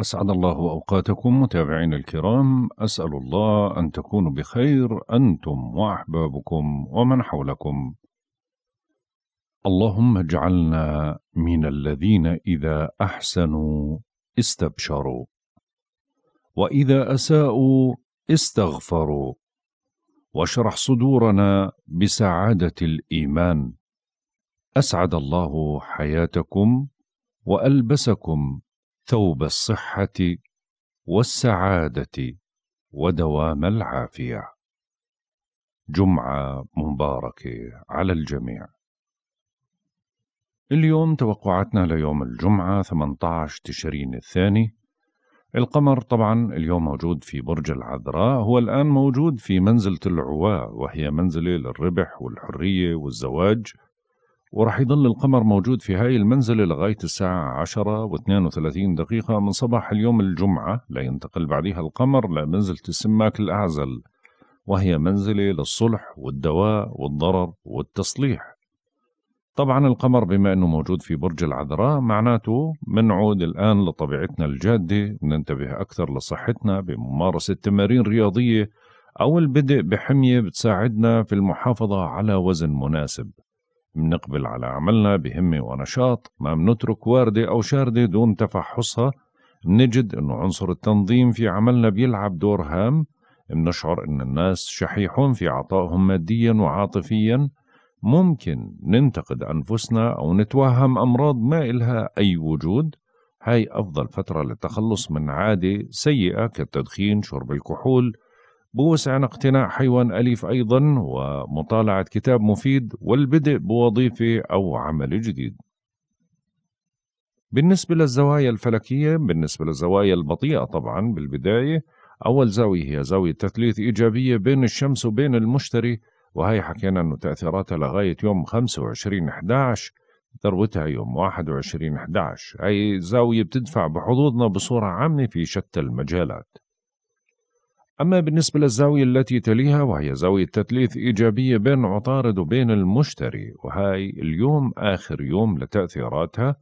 أسعد الله أوقاتكم متابعين الكرام أسأل الله أن تكونوا بخير أنتم وأحبابكم ومن حولكم اللهم اجعلنا من الذين إذا أحسنوا استبشروا وإذا أساءوا استغفروا واشرح صدورنا بسعادة الإيمان أسعد الله حياتكم وألبسكم ثوب الصحة والسعادة ودوام العافية. جمعة مباركة على الجميع. اليوم توقعاتنا ليوم الجمعة 18 تشرين الثاني القمر طبعا اليوم موجود في برج العذراء هو الآن موجود في منزلة العواء وهي منزلة للربح والحرية والزواج وراح يظل القمر موجود في هاي المنزلة لغاية الساعة 10 و32 دقيقة من صباح اليوم الجمعة لينتقل بعدها القمر لمنزلة السماك الأعزل وهي منزلة للصلح والدواء والضرر والتصليح طبعا القمر بما أنه موجود في برج العذراء معناته منعود الآن لطبيعتنا الجادة ننتبه أكثر لصحتنا بممارسة تمارين رياضية أو البدء بحمية بتساعدنا في المحافظة على وزن مناسب منقبل على عملنا بهمة ونشاط ما منترك واردة أو شاردة دون تفحصها منجد أنه عنصر التنظيم في عملنا بيلعب دور هام منشعر أن الناس شحيحون في عطائهم ماديا وعاطفيا ممكن ننتقد أنفسنا أو نتوهم أمراض ما إلها أي وجود هاي أفضل فترة للتخلص من عادة سيئة كالتدخين شرب الكحول بوسعنا اقتناء حيوان أليف أيضا ومطالعة كتاب مفيد والبدء بوظيفة أو عمل جديد بالنسبة للزوايا الفلكية بالنسبة للزوايا البطيئة طبعا بالبداية أول زاوية هي زاوية تثليث إيجابية بين الشمس وبين المشتري وهي حكينا أنه تأثيراتها لغاية يوم 25 11 ذروتها يوم 21 11 هي زاوية بتدفع بحظوظنا بصورة عامة في شتى المجالات أما بالنسبة للزاوية التي تليها وهي زاوية تثليث إيجابية بين عطارد وبين المشتري وهاي اليوم آخر يوم لتأثيراتها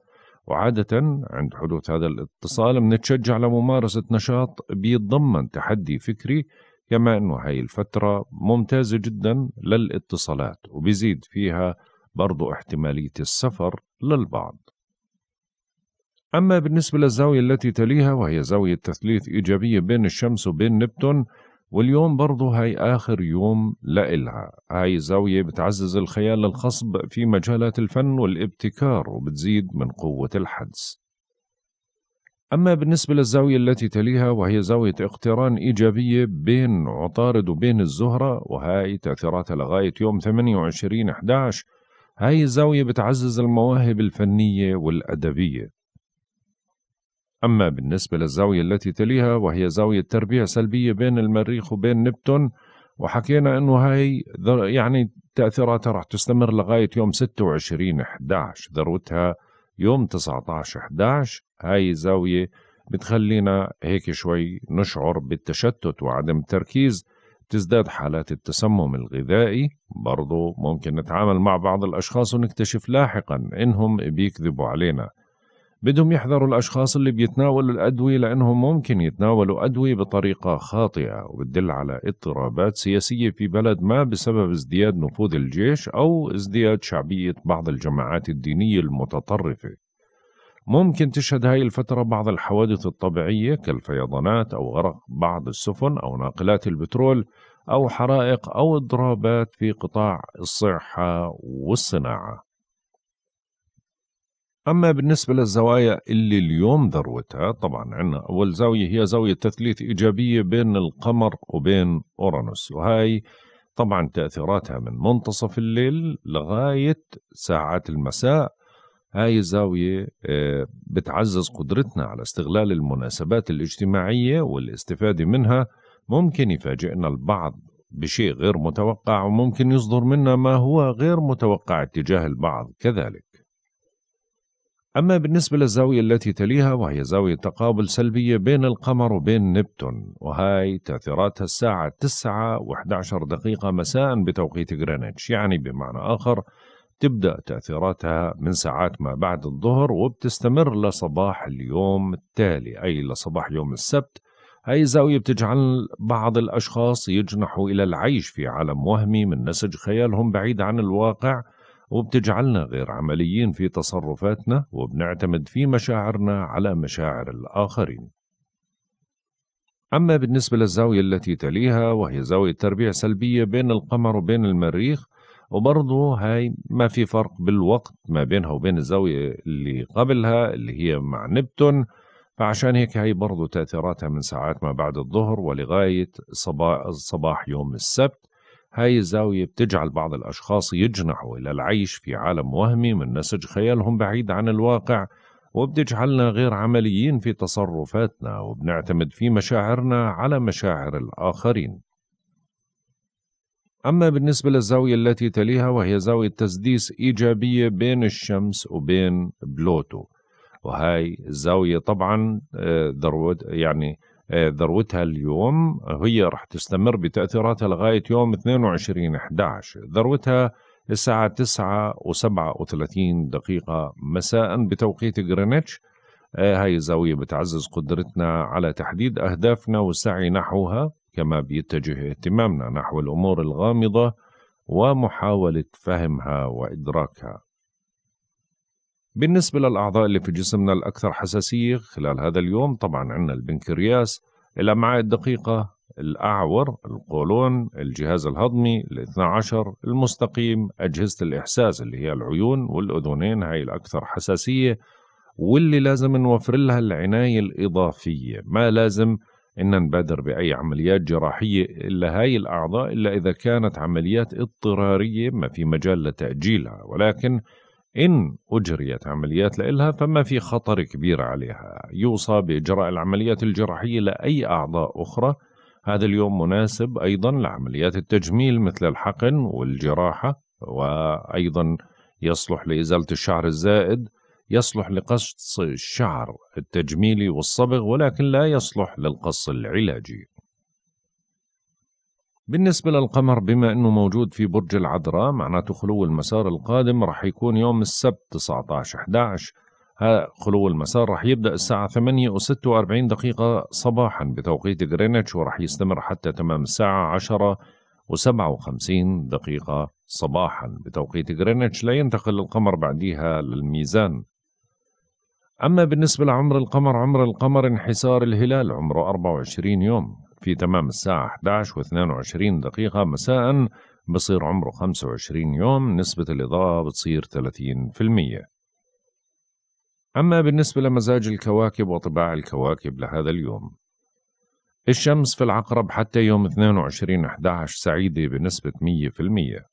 وعادة عند حدوث هذا الاتصال بنتشجع لممارسة نشاط بيتضمن تحدي فكري كما أنه هاي الفترة ممتازة جدا للاتصالات وبيزيد فيها برضو احتمالية السفر للبعض أما بالنسبة للزاوية التي تليها وهي زاوية تثليث إيجابية بين الشمس وبين نبتون واليوم برضه هاي آخر يوم لإلها هاي زاوية بتعزز الخيال الخصب في مجالات الفن والابتكار وبتزيد من قوة الحدس أما بالنسبة للزاوية التي تليها وهي زاوية اقتران إيجابية بين عطارد وبين الزهرة وهاي تأثيراتها لغاية يوم 28 11 هاي الزاوية بتعزز المواهب الفنية والأدبية أما بالنسبة للزاوية التي تليها وهي زاوية تربيع سلبية بين المريخ وبين نبتون وحكينا أنه هاي يعني تأثيراتها راح تستمر لغاية يوم 26 11 ذروتها يوم 19 11 هاي زاوية بتخلينا هيك شوي نشعر بالتشتت وعدم التركيز تزداد حالات التسمم الغذائي برضو ممكن نتعامل مع بعض الأشخاص ونكتشف لاحقا إنهم بيكذبوا علينا بدهم يحذروا الأشخاص اللي بيتناولوا الأدوية لأنهم ممكن يتناولوا أدوية بطريقة خاطئة وبتدل على اضطرابات سياسية في بلد ما بسبب ازدياد نفوذ الجيش أو ازدياد شعبية بعض الجماعات الدينية المتطرفة ممكن تشهد هاي الفترة بعض الحوادث الطبيعية كالفيضانات أو غرق بعض السفن أو ناقلات البترول أو حرائق أو اضرابات في قطاع الصحة والصناعة أما بالنسبة للزوايا اللي اليوم ذروتها طبعا عندنا أول زاوية هي زاوية تثليث إيجابية بين القمر وبين أورانوس وهاي طبعا تأثيراتها من منتصف الليل لغاية ساعات المساء هاي الزاوية آه، بتعزز قدرتنا على استغلال المناسبات الاجتماعية والاستفادة منها ممكن يفاجئنا البعض بشيء غير متوقع وممكن يصدر منا ما هو غير متوقع تجاه البعض كذلك أما بالنسبة للزاوية التي تليها وهي زاوية تقابل سلبية بين القمر وبين نبتون وهاي تأثيراتها الساعة 9 و11 دقيقة مساء بتوقيت غرينتش يعني بمعنى آخر تبدأ تأثيراتها من ساعات ما بعد الظهر وبتستمر لصباح اليوم التالي أي لصباح يوم السبت أي الزاوية بتجعل بعض الأشخاص يجنحوا إلى العيش في عالم وهمي من نسج خيالهم بعيد عن الواقع وبتجعلنا غير عمليين في تصرفاتنا وبنعتمد في مشاعرنا على مشاعر الآخرين أما بالنسبة للزاوية التي تليها وهي زاوية تربيع سلبية بين القمر وبين المريخ وبرضه هاي ما في فرق بالوقت ما بينها وبين الزاوية اللي قبلها اللي هي مع نبتون فعشان هيك هي برضه تأثيراتها من ساعات ما بعد الظهر ولغاية صباح, صباح يوم السبت هاي الزاوية بتجعل بعض الأشخاص يجنحوا إلى العيش في عالم وهمي من نسج خيالهم بعيد عن الواقع وبتجعلنا غير عمليين في تصرفاتنا وبنعتمد في مشاعرنا على مشاعر الآخرين أما بالنسبة للزاوية التي تليها وهي زاوية تسديس إيجابية بين الشمس وبين بلوتو وهاي الزاوية طبعا آه، ذروة يعني ذروتها اليوم هي رح تستمر بتأثيراتها لغاية يوم 22 11 ذروتها الساعة 9 و37 دقيقة مساء بتوقيت غرينتش آه، هاي الزاوية بتعزز قدرتنا على تحديد أهدافنا والسعي نحوها كما بيتجه اهتمامنا نحو الأمور الغامضة ومحاولة فهمها وإدراكها بالنسبة للأعضاء اللي في جسمنا الأكثر حساسية خلال هذا اليوم طبعا عندنا البنكرياس الأمعاء الدقيقة الأعور القولون الجهاز الهضمي الاثنى عشر المستقيم أجهزة الإحساس اللي هي العيون والأذنين هاي الأكثر حساسية واللي لازم نوفر لها العناية الإضافية ما لازم إن نبادر بأي عمليات جراحية إلا هاي الأعضاء إلا إذا كانت عمليات اضطرارية ما في مجال لتأجيلها ولكن إن أجريت عمليات لإلها فما في خطر كبير عليها يوصى بإجراء العمليات الجراحية لأي أعضاء أخرى هذا اليوم مناسب أيضا لعمليات التجميل مثل الحقن والجراحة وأيضا يصلح لإزالة الشعر الزائد يصلح لقص الشعر التجميلي والصبغ ولكن لا يصلح للقص العلاجي بالنسبة للقمر بما أنه موجود في برج العذراء معناته خلو المسار القادم رح يكون يوم السبت 19 11 خلو المسار رح يبدأ الساعة 8 و 46 دقيقة صباحا بتوقيت غرينتش ورح يستمر حتى تمام الساعة 10 و 57 دقيقة صباحا بتوقيت غرينتش لا ينتقل القمر بعديها للميزان أما بالنسبة لعمر القمر عمر القمر انحسار الهلال عمره 24 يوم في تمام الساعة 11 و22 دقيقة مساء بصير عمره 25 يوم نسبة الإضاءة بتصير 30% أما بالنسبة لمزاج الكواكب وطباع الكواكب لهذا اليوم الشمس في العقرب حتى يوم 22/11 سعيدة بنسبة 100%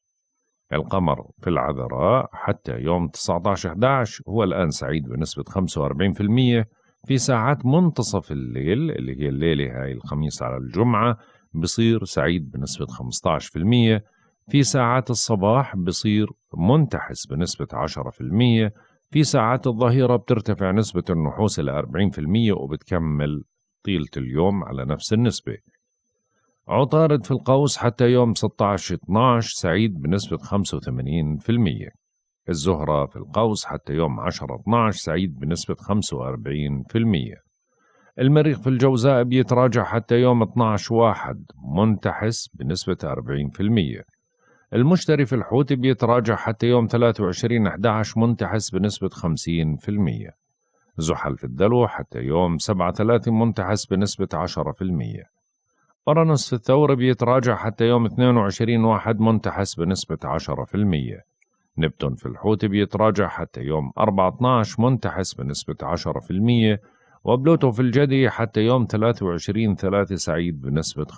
القمر في العذراء حتى يوم 19/11 هو الآن سعيد بنسبة 45% في ساعات منتصف الليل اللي هي الليلة هاي الخميس على الجمعة بصير سعيد بنسبة 15% في ساعات الصباح بصير منتحس بنسبة 10% في ساعات الظهيرة بترتفع نسبة النحوس إلى 40% وبتكمل طيلة اليوم على نفس النسبة عطارد في القوس حتى يوم 16-12 سعيد بنسبة 85% الزهرة في القوس حتى يوم 10-12 سعيد بنسبة 45% المريخ في الجوزاء بيتراجع حتى يوم 12 1 منتحس بنسبة 40% المشتري في الحوت بيتراجع حتى يوم 23 11 منتحس بنسبة 50% زحل في الدلو حتى يوم 7 3 منتحس بنسبة 10% أورانوس في الثور بيتراجع حتى يوم 22 واحد منتحس بنسبة 10% نبتون في الحوت بيتراجع حتى يوم 14 منتحس بنسبة 10% وبلوتو في الجدي حتى يوم 23 3 سعيد بنسبة 15%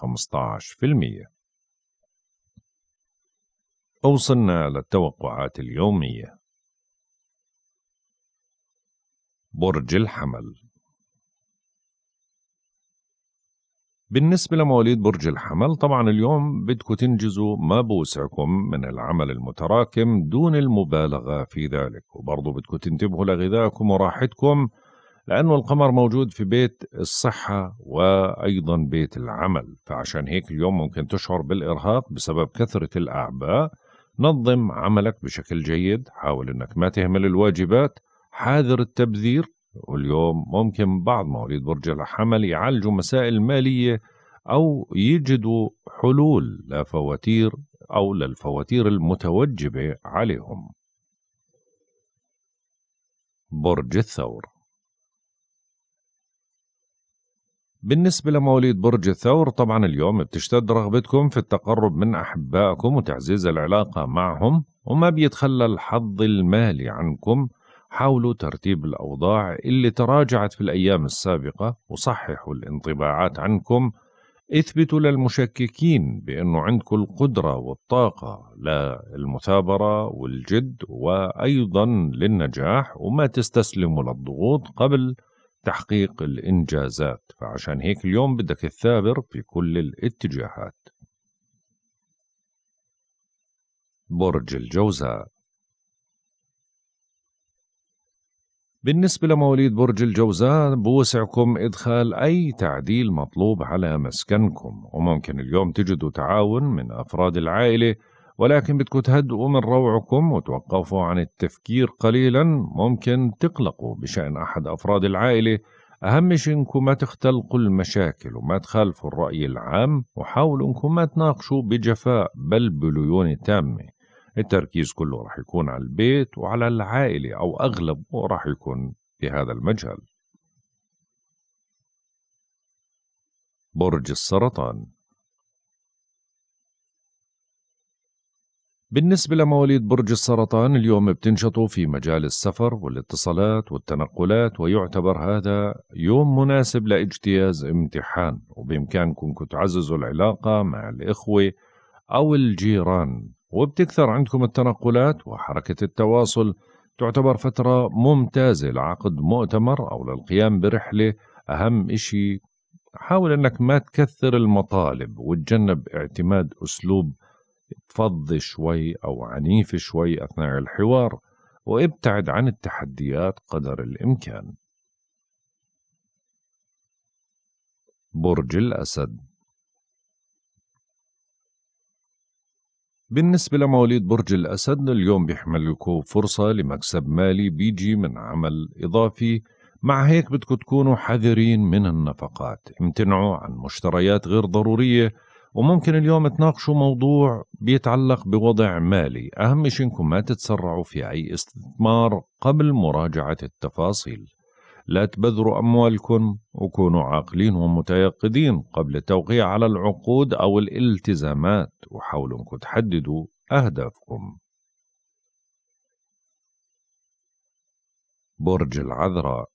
وصلنا للتوقعات اليومية برج الحمل بالنسبة لمواليد برج الحمل طبعا اليوم بدكم تنجزوا ما بوسعكم من العمل المتراكم دون المبالغة في ذلك وبرضه بدكم تنتبهوا لغذائكم وراحتكم لأنه القمر موجود في بيت الصحة وأيضا بيت العمل فعشان هيك اليوم ممكن تشعر بالإرهاق بسبب كثرة الأعباء نظم عملك بشكل جيد حاول أنك ما تهمل الواجبات حاذر التبذير واليوم ممكن بعض مواليد برج الحمل يعالجوا مسائل مالية أو يجدوا حلول لفواتير أو للفواتير المتوجبة عليهم برج الثور بالنسبة لمواليد برج الثور طبعا اليوم بتشتد رغبتكم في التقرب من أحبائكم وتعزيز العلاقة معهم وما بيتخلى الحظ المالي عنكم حاولوا ترتيب الأوضاع اللي تراجعت في الأيام السابقة وصححوا الانطباعات عنكم اثبتوا للمشككين بأنه عندكم القدرة والطاقة للمثابرة والجد وأيضا للنجاح وما تستسلموا للضغوط قبل تحقيق الإنجازات فعشان هيك اليوم بدك تثابر في كل الاتجاهات برج الجوزاء بالنسبة لمواليد برج الجوزاء بوسعكم إدخال أي تعديل مطلوب على مسكنكم وممكن اليوم تجدوا تعاون من أفراد العائلة ولكن بدكم تهدؤوا من روعكم وتوقفوا عن التفكير قليلا ممكن تقلقوا بشأن أحد أفراد العائلة أهم شيء إنكم ما تختلقوا المشاكل وما تخالفوا الرأي العام وحاولوا إنكم ما تناقشوا بجفاء بل بليونة تامة التركيز كله راح يكون على البيت وعلى العائلة أو أغلبه راح يكون في هذا المجال برج السرطان بالنسبة لمواليد برج السرطان اليوم بتنشطوا في مجال السفر والاتصالات والتنقلات ويعتبر هذا يوم مناسب لاجتياز امتحان وبإمكانكم تعززوا العلاقة مع الإخوة أو الجيران وبتكثر عندكم التنقلات وحركة التواصل تعتبر فترة ممتازة لعقد مؤتمر أو للقيام برحلة أهم إشي حاول أنك ما تكثر المطالب وتجنب اعتماد أسلوب فض شوي أو عنيف شوي أثناء الحوار وابتعد عن التحديات قدر الإمكان برج الأسد بالنسبة لمواليد برج الأسد اليوم بيحمل لكم فرصة لمكسب مالي بيجي من عمل إضافي مع هيك بدكم تكونوا حذرين من النفقات امتنعوا عن مشتريات غير ضرورية وممكن اليوم تناقشوا موضوع بيتعلق بوضع مالي أهم شيء إنكم ما تتسرعوا في أي استثمار قبل مراجعة التفاصيل لا تبذروا أموالكم وكونوا عاقلين ومتيقظين قبل التوقيع على العقود أو الالتزامات وحاولوا أنكم تحددوا أهدافكم برج العذراء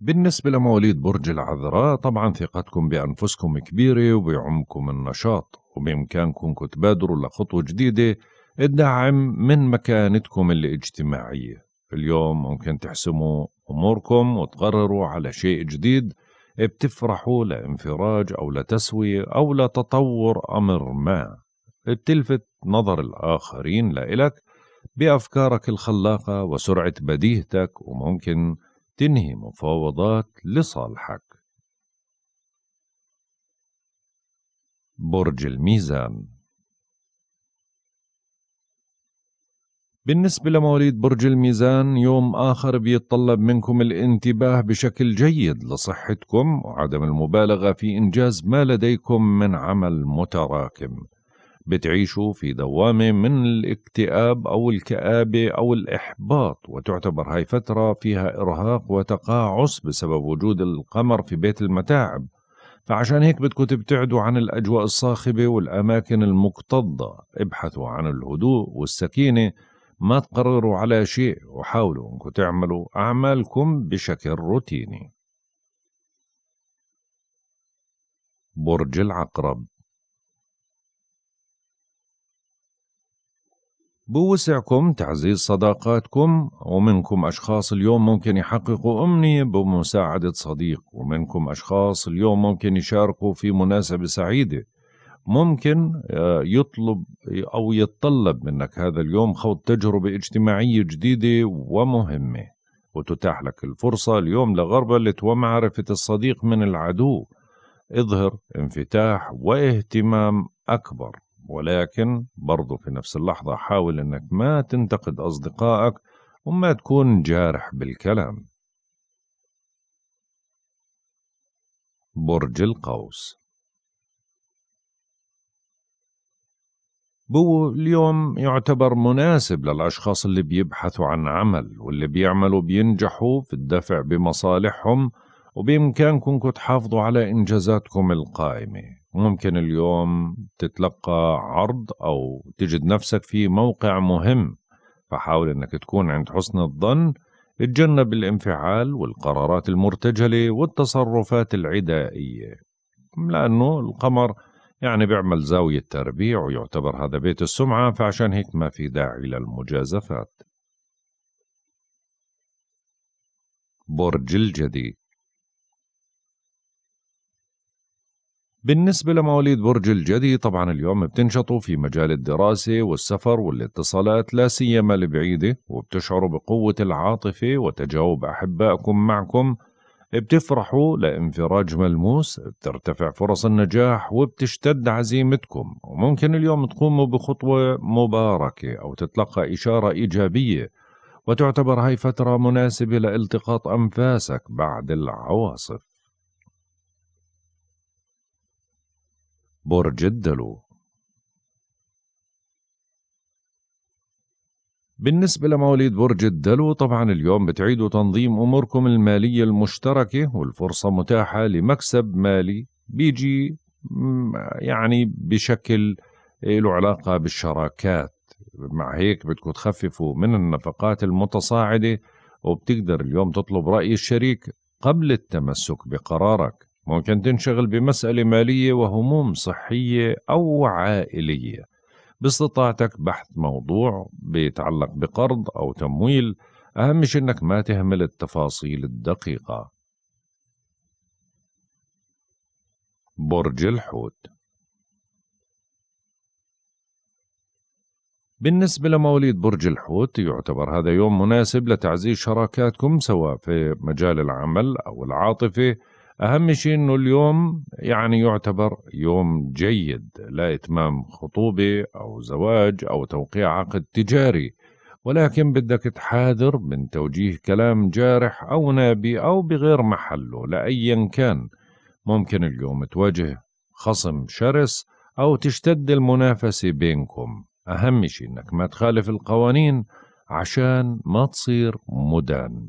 بالنسبة لمواليد برج العذراء طبعا ثقتكم بأنفسكم كبيرة وبعمكم النشاط وبإمكانكم تبادروا لخطوة جديدة الدعم من مكانتكم الاجتماعية اليوم ممكن تحسموا أموركم وتقرروا على شيء جديد بتفرحوا لانفراج أو لتسوية أو لتطور أمر ما بتلفت نظر الآخرين لإلك بأفكارك الخلاقة وسرعة بديهتك وممكن تنهي مفاوضات لصالحك برج الميزان بالنسبة لمواليد برج الميزان يوم آخر بيتطلب منكم الانتباه بشكل جيد لصحتكم وعدم المبالغة في إنجاز ما لديكم من عمل متراكم بتعيشوا في دوامة من الاكتئاب أو الكآبة أو الإحباط وتعتبر هاي فترة فيها إرهاق وتقاعس بسبب وجود القمر في بيت المتاعب فعشان هيك بدكم تبتعدوا عن الأجواء الصاخبة والأماكن المكتظة ابحثوا عن الهدوء والسكينة ما تقرروا على شيء وحاولوا انكم تعملوا أعمالكم بشكل روتيني برج العقرب بوسعكم تعزيز صداقاتكم ومنكم أشخاص اليوم ممكن يحققوا أمنية بمساعدة صديق ومنكم أشخاص اليوم ممكن يشاركوا في مناسبة سعيدة ممكن آه، يطلب او يتطلب منك هذا اليوم خوض تجربه اجتماعيه جديده ومهمه وتتاح لك الفرصه اليوم لغربله ومعرفه الصديق من العدو اظهر انفتاح واهتمام اكبر ولكن برضو في نفس اللحظه حاول انك ما تنتقد اصدقائك وما تكون جارح بالكلام برج القوس بو اليوم يعتبر مناسب للأشخاص اللي بيبحثوا عن عمل واللي بيعملوا بينجحوا في الدفع بمصالحهم وبإمكانكم تحافظوا على إنجازاتكم القائمة ممكن اليوم تتلقى عرض أو تجد نفسك في موقع مهم فحاول أنك تكون عند حسن الظن اتجنب الانفعال والقرارات المرتجلة والتصرفات العدائية لأنه القمر يعني بيعمل زاوية تربيع ويعتبر هذا بيت السمعة فعشان هيك ما في داعي للمجازفات برج الجدي بالنسبة لمواليد برج الجدي طبعا اليوم بتنشطوا في مجال الدراسة والسفر والاتصالات لا سيما البعيدة وبتشعروا بقوة العاطفة وتجاوب أحبائكم معكم بتفرحوا لانفراج ملموس بترتفع فرص النجاح وبتشتد عزيمتكم وممكن اليوم تقوموا بخطوة مباركة أو تتلقى إشارة إيجابية وتعتبر هاي فترة مناسبة لالتقاط أنفاسك بعد العواصف برج الدلو بالنسبة لمواليد برج الدلو طبعا اليوم بتعيدوا تنظيم أموركم المالية المشتركة والفرصة متاحة لمكسب مالي بيجي يعني بشكل له علاقة بالشراكات مع هيك بدكم تخففوا من النفقات المتصاعدة وبتقدر اليوم تطلب رأي الشريك قبل التمسك بقرارك ممكن تنشغل بمسألة مالية وهموم صحية أو عائلية باستطاعتك بحث موضوع بيتعلق بقرض أو تمويل أهم شيء إنك ما تهمل التفاصيل الدقيقة برج الحوت بالنسبة لمواليد برج الحوت يعتبر هذا يوم مناسب لتعزيز شراكاتكم سواء في مجال العمل أو العاطفة أهم شيء أنه اليوم يعني يعتبر يوم جيد لإتمام خطوبة أو زواج أو توقيع عقد تجاري ولكن بدك تحاذر من توجيه كلام جارح أو نابي أو بغير محله لأيا كان ممكن اليوم تواجه خصم شرس أو تشتد المنافسة بينكم أهم شيء أنك ما تخالف القوانين عشان ما تصير مدان